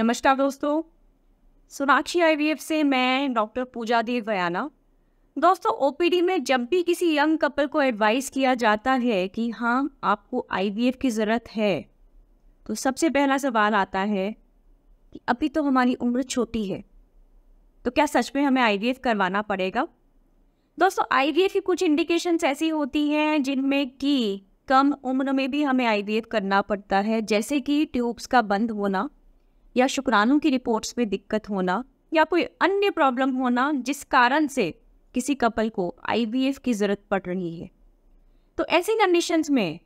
नमस्कार दोस्तों सोनाक्षी आई से मैं डॉक्टर पूजा देव बयाना दोस्तों ओपीडी में जब भी किसी यंग कपल को एडवाइस किया जाता है कि हाँ आपको आई की ज़रूरत है तो सबसे पहला सवाल आता है कि अभी तो हमारी उम्र छोटी है तो क्या सच में हमें आई करवाना पड़ेगा दोस्तों आई की कुछ इंडिकेशंस ऐसी होती हैं जिनमें कि कम उम्र में भी हमें आई करना पड़ता है जैसे कि ट्यूब्स का बंद होना या शुक्राणु की रिपोर्ट्स में दिक्कत होना या कोई अन्य प्रॉब्लम होना जिस कारण से किसी कपल को आईवीएफ की ज़रूरत पड़ रही है तो ऐसी कंडीशन में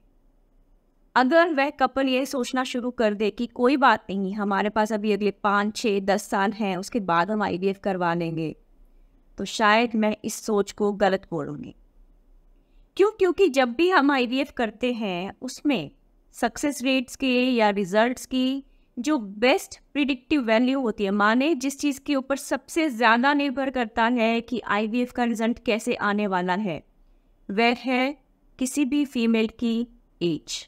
अगर वह कपल ये सोचना शुरू कर दे कि कोई बात नहीं हमारे पास अभी अगले पाँच छः दस साल हैं उसके बाद हम आई करवा लेंगे तो शायद मैं इस सोच को गलत बोलूँगी क्यों क्योंकि जब भी हम आई करते हैं उसमें सक्सेस रेट्स के या रिजल्ट्स की जो बेस्ट प्रिडिक्टिव वैल्यू होती है माने जिस चीज़ के ऊपर सबसे ज़्यादा निर्भर करता है कि आईवीएफ का रिजल्ट कैसे आने वाला है वह है किसी भी फीमेल की एज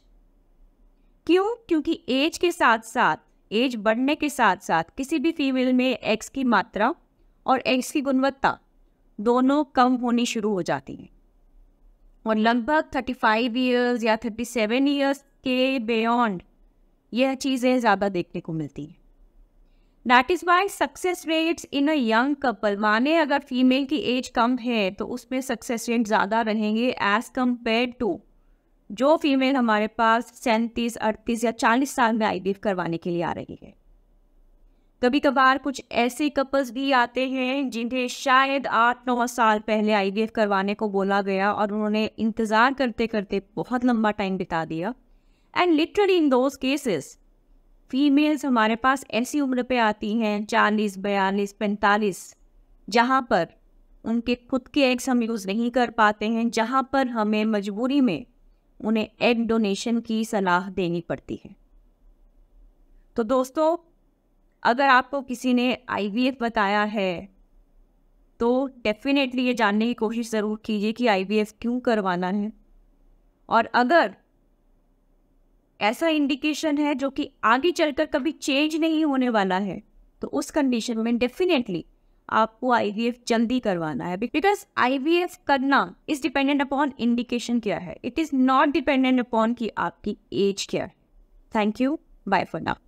क्यों क्योंकि एज के साथ साथ एज बढ़ने के साथ साथ किसी भी फीमेल में एक्स की मात्रा और एक्स की गुणवत्ता दोनों कम होनी शुरू हो जाती हैं और लगभग फाइव ईयर्स या सेवन ईयर्स के बियॉन्ड यह चीज़ें ज़्यादा देखने को मिलती हैं that is why success rates in a young couple माने अगर फीमेल की एज कम है तो उसमें सक्सेस रेट ज़्यादा रहेंगे एज़ कम्पेयर टू जो फीमेल हमारे पास सैंतीस अड़तीस या चालीस साल में आई करवाने के लिए आ रही है कभी कभार कुछ ऐसे कपल्स भी आते हैं जिन्हें शायद आठ नौ साल पहले आई करवाने को बोला गया और उन्होंने इंतज़ार करते करते बहुत लंबा टाइम बिता दिया and literally in those cases females हमारे पास ऐसी उम्र पे आती हैं चालीस बयालीस पैंतालीस जहाँ पर उनके खुद के एग्स हम यूज़ नहीं कर पाते हैं जहाँ पर हमें मजबूरी में उन्हें एग डोनेशन की सलाह देनी पड़ती है तो दोस्तों अगर आपको किसी ने आई बताया है तो डेफिनेटली ये जानने की कोशिश ज़रूर कीजिए कि आई क्यों करवाना है और अगर ऐसा इंडिकेशन है जो कि आगे चलकर कभी चेंज नहीं होने वाला है तो उस कंडीशन में डेफिनेटली आपको आईवीएफ जल्दी करवाना है बिकॉज आईवीएफ करना इज डिपेंडेंट अपॉन इंडिकेशन क्या है it is not dependent upon कि आपकी एज क्या है thank you bye for now